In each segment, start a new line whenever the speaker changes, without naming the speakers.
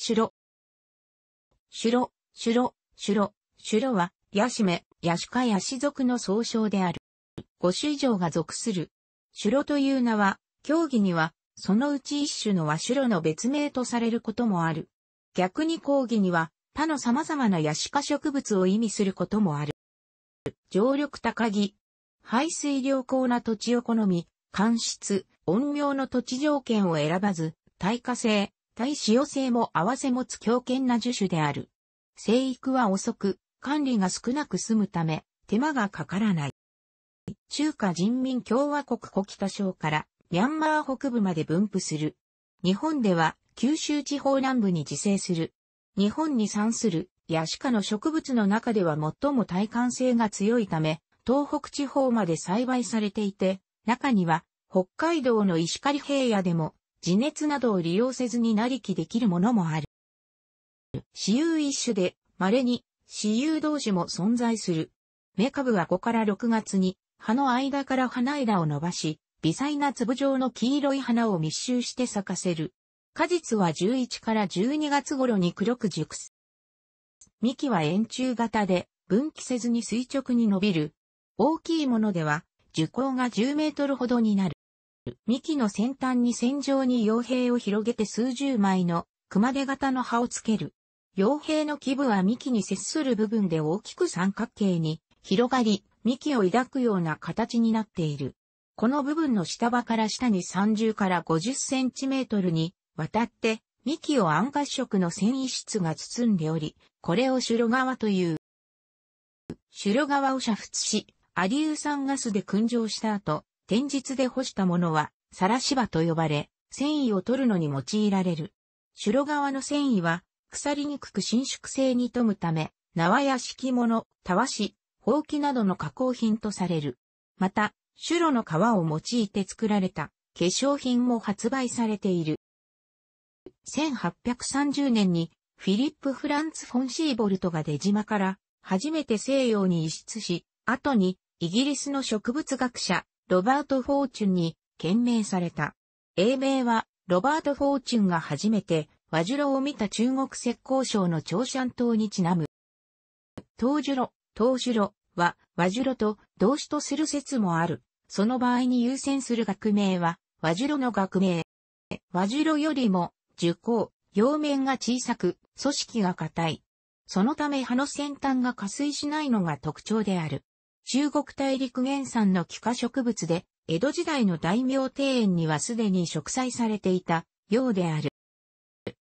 白。白、シュロは、ヤシメ、ヤシカヤシ族の総称である。五種以上が属する。白という名は、競技には、そのうち一種の和白の別名とされることもある。逆に講義には、他の様々なヤシカ植物を意味することもある。常緑高木。排水良好な土地を好み、乾湿、温妙の土地条件を選ばず、耐火性、対使用性も合わせ持つ強健な樹種である。生育は遅く、管理が少なく済むため、手間がかからない。中華人民共和国小北省からミャンマー北部まで分布する。日本では九州地方南部に自生する。日本に産するヤシ科の植物の中では最も耐寒性が強いため、東北地方まで栽培されていて、中には北海道の石狩平野でも地熱などを利用せずになりきできるものもある。私有一種で、稀に、私有同士も存在する。芽株は5から6月に、葉の間から花枝を伸ばし、微細な粒状の黄色い花を密集して咲かせる。果実は11から12月頃に黒く熟す。幹は円柱型で、分岐せずに垂直に伸びる。大きいものでは、樹高が10メートルほどになる。幹の先端に線状に傭兵を広げて数十枚の熊手型の葉をつける。傭兵の基部は幹に接する部分で大きく三角形に広がり、幹を抱くような形になっている。この部分の下場から下に30から50センチメートルに渡って、幹を暗褐色の繊維質が包んでおり、これを白側という。白側を煮沸し、アリウ酸ガスで燻蒸した後、天日で干したものは、サラシバと呼ばれ、繊維を取るのに用いられる。白側の繊維は、腐りにくく伸縮性に富むため、縄や敷物、たわし、ほうきなどの加工品とされる。また、シュロの皮を用いて作られた化粧品も発売されている。1830年にフィリップ・フランツ・フォン・シーボルトが出島から初めて西洋に移出し、後にイギリスの植物学者ロバート・フォーチュンに懸命された。英名は、ロバート・フォーチュンが初めて、和ュロを見た中国石膏省の長山島にちなむ。東樹路、東樹路は、和ュロと同種とする説もある。その場合に優先する学名は、和ュロの学名。和ュロよりも、樹高、表面が小さく、組織が硬い。そのため葉の先端が加水しないのが特徴である。中国大陸原産の気化植物で、江戸時代の大名庭園にはすでに植栽されていたようである。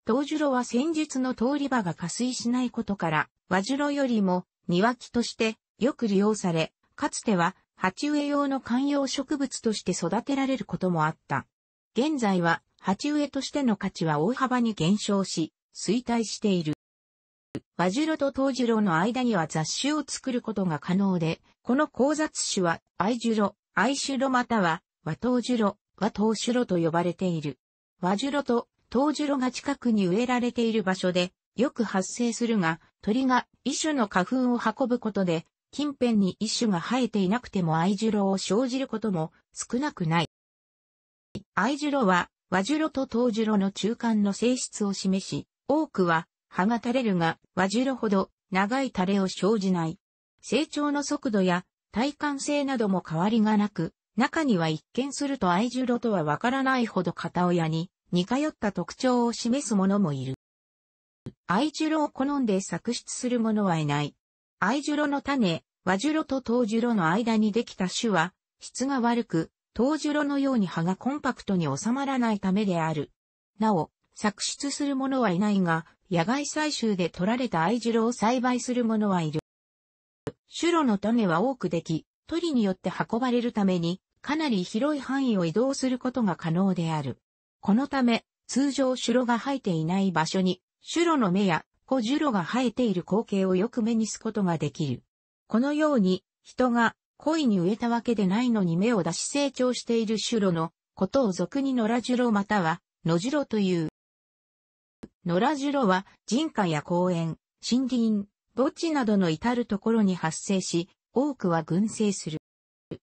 東城は戦術の通り場が加水しないことから、和城よりも庭木としてよく利用され、かつては鉢植え用の観葉植物として育てられることもあった。現在は鉢植えとしての価値は大幅に減少し、衰退している。和樹と東樹路の間には雑種を作ることが可能で、この交雑種は、ロ、樹イシュロまたは、和東樹路、和東種路と呼ばれている。和樹路と東樹路が近くに植えられている場所で、よく発生するが、鳥が一種の花粉を運ぶことで、近辺に一種が生えていなくてもジ樹ロを生じることも少なくない。ジ樹ロは、和樹路と東樹路の中間の性質を示し、多くは葉が垂れるが、和樹ほど長い垂れを生じない。成長の速度や耐寒性なども変わりがなく、中には一見すると愛樹路とはわからないほど片親に似通った特徴を示すものもいる。愛樹路を好んで作出する者はいない。愛樹路の種、和樹路と桃樹路の間にできた種は、質が悪く、桃樹路のように葉がコンパクトに収まらないためである。なお、作出する者はいないが、野外採集で取られた藍汁を栽培する者はいる。種露の種は多くでき、鳥によって運ばれるために、かなり広い範囲を移動することが可能である。このため、通常種露が生えていない場所に、種露の芽や小樹露が生えている光景をよく目にすことができる。このように、人が恋に植えたわけでないのに芽を出し成長している種露のことを俗に野良樹露または野樹露という。野良樹は人家や公園、森林、墓地などの至るところに発生し、多くは群生する。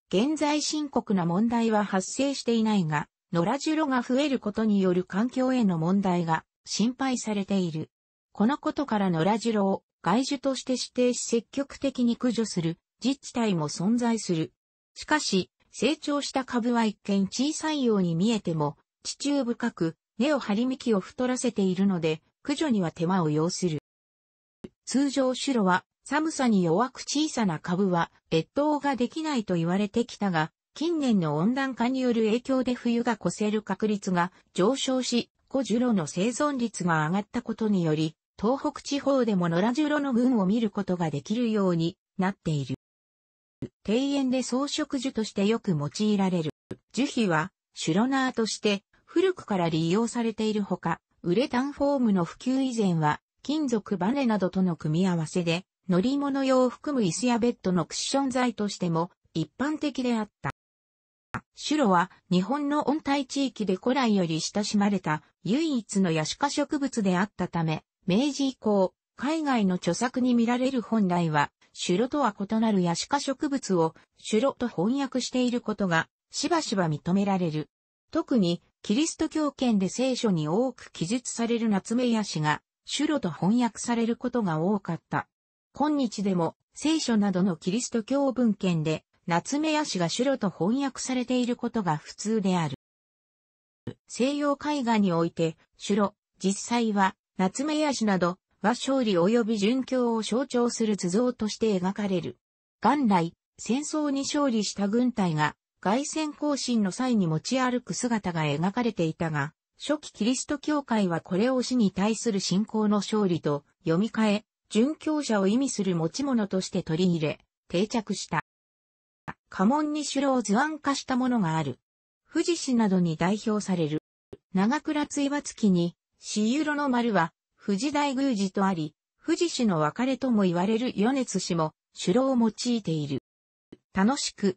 現在深刻な問題は発生していないが、野良樹が増えることによる環境への問題が心配されている。このことから野良樹を外樹として指定し積極的に駆除する自治体も存在する。しかし、成長した株は一見小さいように見えても、地中深く根を張り幹を太らせているので、駆除には手間を要する。通常シュロは寒さに弱く小さな株は越冬ができないと言われてきたが、近年の温暖化による影響で冬が越せる確率が上昇し、古ジュロの生存率が上がったことにより、東北地方でも野良ジュロの群を見ることができるようになっている。庭園で装飾樹としてよく用いられる。樹皮はシュロナーとして古くから利用されているほか、ウレタンフォームの普及以前は、金属バネなどとの組み合わせで、乗り物用を含む椅子やベッドのクッション材としても一般的であった。シュロは日本の温帯地域で古来より親しまれた唯一のヤシ科植物であったため、明治以降、海外の著作に見られる本来は、シュロとは異なるヤシ科植物をシュロと翻訳していることがしばしば認められる。特にキリスト教圏で聖書に多く記述される夏目屋氏が、主路と翻訳されることが多かった。今日でも、聖書などのキリスト教文献で、夏目屋氏が主路と翻訳されていることが普通である。西洋絵画において、主路、実際は、夏目屋氏など、和勝利及び殉教を象徴する図像として描かれる。元来、戦争に勝利した軍隊が凱旋行進の際に持ち歩く姿が描かれていたが、初期キリスト教会はこれを死に対する信仰の勝利と読み替え、殉教者を意味する持ち物として取り入れ、定着した。家紋に城を図案化したものがある。富士市などに代表される。長倉追伐記に、死色の丸は、富士大宮寺とあり、富士市の別れとも言われる米津氏も、城を用いている。楽しく、